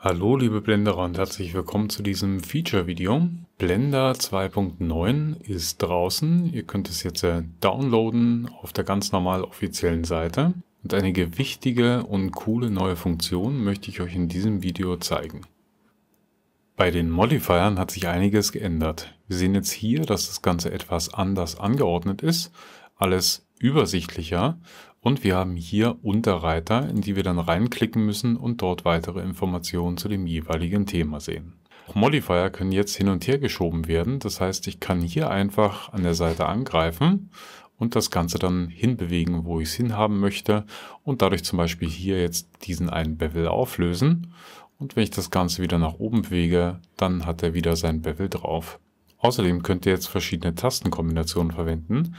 Hallo liebe Blenderer und herzlich willkommen zu diesem Feature-Video. Blender 2.9 ist draußen. Ihr könnt es jetzt äh, downloaden auf der ganz normal offiziellen Seite. Und einige wichtige und coole neue Funktionen möchte ich euch in diesem Video zeigen. Bei den Modifiern hat sich einiges geändert. Wir sehen jetzt hier, dass das Ganze etwas anders angeordnet ist. Alles übersichtlicher und wir haben hier Unterreiter, in die wir dann reinklicken müssen und dort weitere Informationen zu dem jeweiligen Thema sehen. Auch Modifier können jetzt hin und her geschoben werden, das heißt ich kann hier einfach an der Seite angreifen und das Ganze dann hinbewegen, wo ich es hinhaben möchte und dadurch zum Beispiel hier jetzt diesen einen Bevel auflösen und wenn ich das Ganze wieder nach oben bewege, dann hat er wieder sein Bevel drauf. Außerdem könnt ihr jetzt verschiedene Tastenkombinationen verwenden.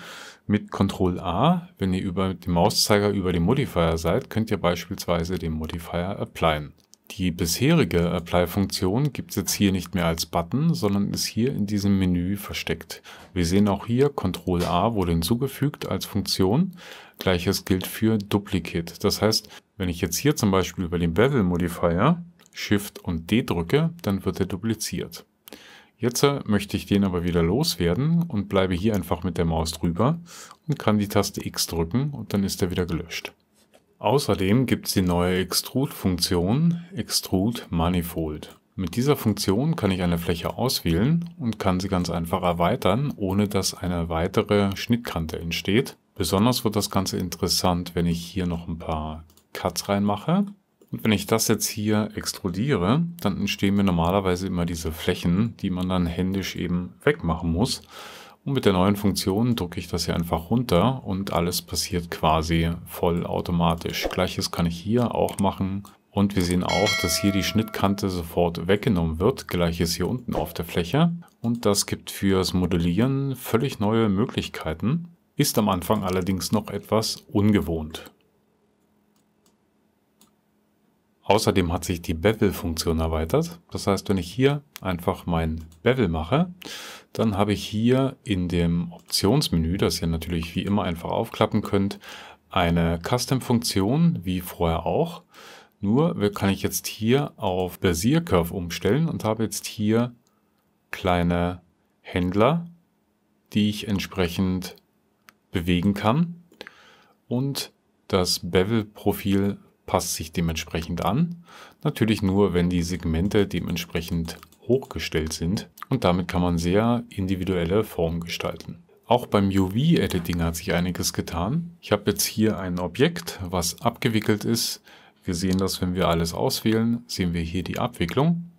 Mit Ctrl A, wenn ihr über den Mauszeiger über den Modifier seid, könnt ihr beispielsweise den Modifier applyen. Die bisherige Apply-Funktion gibt es jetzt hier nicht mehr als Button, sondern ist hier in diesem Menü versteckt. Wir sehen auch hier, Ctrl A wurde hinzugefügt als Funktion. Gleiches gilt für Duplicate. Das heißt, wenn ich jetzt hier zum Beispiel über den Bevel Modifier Shift und D drücke, dann wird er dupliziert. Jetzt äh, möchte ich den aber wieder loswerden und bleibe hier einfach mit der Maus drüber und kann die Taste X drücken und dann ist er wieder gelöscht. Außerdem gibt es die neue Extrude-Funktion Extrude Manifold. Mit dieser Funktion kann ich eine Fläche auswählen und kann sie ganz einfach erweitern, ohne dass eine weitere Schnittkante entsteht. Besonders wird das Ganze interessant, wenn ich hier noch ein paar Cuts reinmache und wenn ich das jetzt hier extrudiere, dann entstehen mir normalerweise immer diese Flächen, die man dann händisch eben wegmachen muss. Und mit der neuen Funktion drücke ich das hier einfach runter und alles passiert quasi vollautomatisch. Gleiches kann ich hier auch machen. Und wir sehen auch, dass hier die Schnittkante sofort weggenommen wird. Gleiches hier unten auf der Fläche. Und das gibt fürs Modellieren völlig neue Möglichkeiten. Ist am Anfang allerdings noch etwas ungewohnt. Außerdem hat sich die Bevel-Funktion erweitert. Das heißt, wenn ich hier einfach mein Bevel mache, dann habe ich hier in dem Optionsmenü, das ihr natürlich wie immer einfach aufklappen könnt, eine Custom-Funktion, wie vorher auch. Nur kann ich jetzt hier auf Bezier Curve umstellen und habe jetzt hier kleine Händler, die ich entsprechend bewegen kann. Und das Bevel-Profil passt sich dementsprechend an. Natürlich nur, wenn die Segmente dementsprechend hochgestellt sind und damit kann man sehr individuelle Formen gestalten. Auch beim UV-Editing hat sich einiges getan. Ich habe jetzt hier ein Objekt, was abgewickelt ist. Wir sehen das, wenn wir alles auswählen, sehen wir hier die Abwicklung.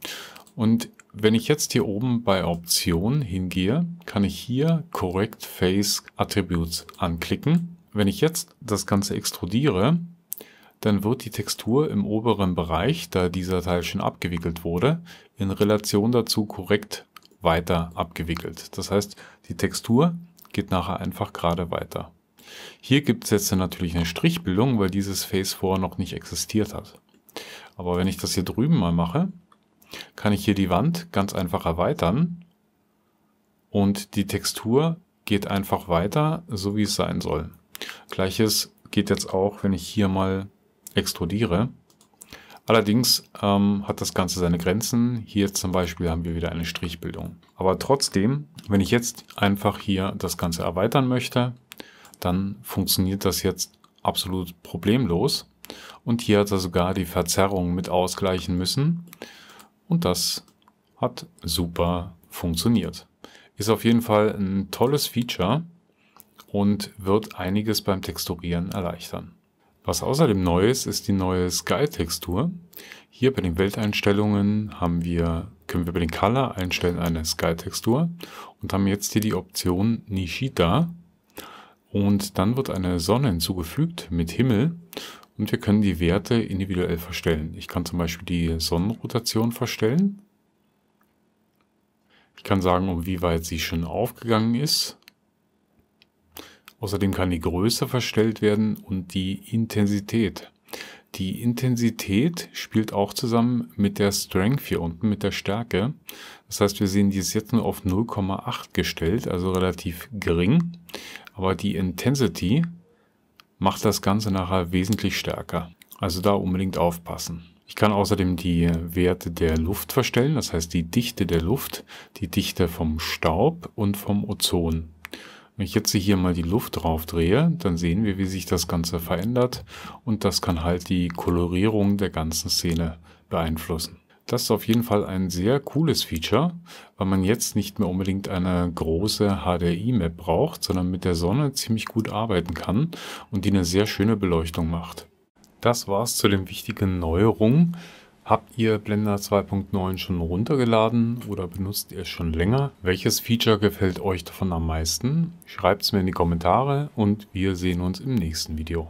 Und wenn ich jetzt hier oben bei Option hingehe, kann ich hier Correct Face Attributes anklicken. Wenn ich jetzt das Ganze extrudiere, dann wird die Textur im oberen Bereich, da dieser Teil schon abgewickelt wurde, in Relation dazu korrekt weiter abgewickelt. Das heißt, die Textur geht nachher einfach gerade weiter. Hier gibt es jetzt natürlich eine Strichbildung, weil dieses Face 4 noch nicht existiert hat. Aber wenn ich das hier drüben mal mache, kann ich hier die Wand ganz einfach erweitern und die Textur geht einfach weiter, so wie es sein soll. Gleiches geht jetzt auch, wenn ich hier mal extrudiere. Allerdings ähm, hat das Ganze seine Grenzen. Hier zum Beispiel haben wir wieder eine Strichbildung. Aber trotzdem, wenn ich jetzt einfach hier das Ganze erweitern möchte, dann funktioniert das jetzt absolut problemlos. Und hier hat er sogar die Verzerrung mit ausgleichen müssen. Und das hat super funktioniert. Ist auf jeden Fall ein tolles Feature und wird einiges beim Texturieren erleichtern. Was außerdem neu ist, ist die neue Sky-Textur. Hier bei den Welteinstellungen haben wir, können wir bei den Color einstellen eine Sky-Textur und haben jetzt hier die Option Nishita. Und dann wird eine Sonne hinzugefügt mit Himmel und wir können die Werte individuell verstellen. Ich kann zum Beispiel die Sonnenrotation verstellen. Ich kann sagen, um wie weit sie schon aufgegangen ist. Außerdem kann die Größe verstellt werden und die Intensität. Die Intensität spielt auch zusammen mit der Strength hier unten, mit der Stärke. Das heißt, wir sehen, die ist jetzt nur auf 0,8 gestellt, also relativ gering. Aber die Intensity macht das Ganze nachher wesentlich stärker. Also da unbedingt aufpassen. Ich kann außerdem die Werte der Luft verstellen, das heißt die Dichte der Luft, die Dichte vom Staub und vom Ozon. Wenn ich jetzt hier mal die Luft drauf drehe, dann sehen wir, wie sich das Ganze verändert und das kann halt die Kolorierung der ganzen Szene beeinflussen. Das ist auf jeden Fall ein sehr cooles Feature, weil man jetzt nicht mehr unbedingt eine große HDI-Map braucht, sondern mit der Sonne ziemlich gut arbeiten kann und die eine sehr schöne Beleuchtung macht. Das war's zu den wichtigen Neuerungen. Habt ihr Blender 2.9 schon runtergeladen oder benutzt ihr es schon länger? Welches Feature gefällt euch davon am meisten? Schreibt es mir in die Kommentare und wir sehen uns im nächsten Video.